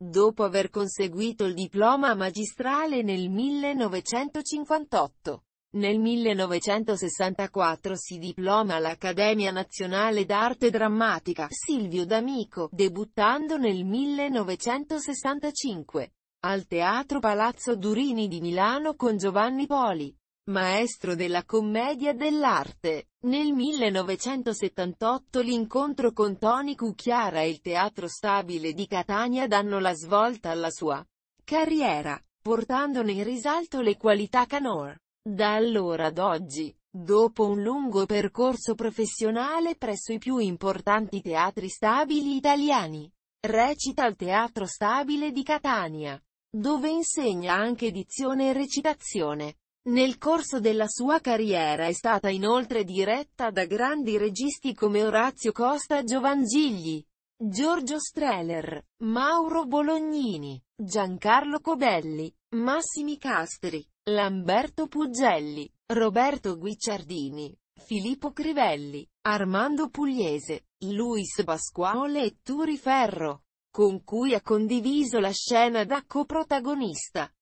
dopo aver conseguito il diploma magistrale nel 1958. Nel 1964 si diploma all'Accademia Nazionale d'Arte Drammatica Silvio D'Amico, debuttando nel 1965 al Teatro Palazzo Durini di Milano con Giovanni Poli maestro della commedia dell'arte. Nel 1978 l'incontro con Tony Cucchiara e il Teatro Stabile di Catania danno la svolta alla sua carriera, portandone in risalto le qualità canor. Da allora ad oggi, dopo un lungo percorso professionale presso i più importanti teatri stabili italiani, recita al Teatro Stabile di Catania, dove insegna anche edizione e recitazione. Nel corso della sua carriera è stata inoltre diretta da grandi registi come Orazio Costa Giovangigli, Giorgio Streller, Mauro Bolognini, Giancarlo Cobelli, Massimi Castri, Lamberto Pugelli, Roberto Guicciardini, Filippo Crivelli, Armando Pugliese, Luis Pasquale e Turi Ferro, con cui ha condiviso la scena da coprotagonista.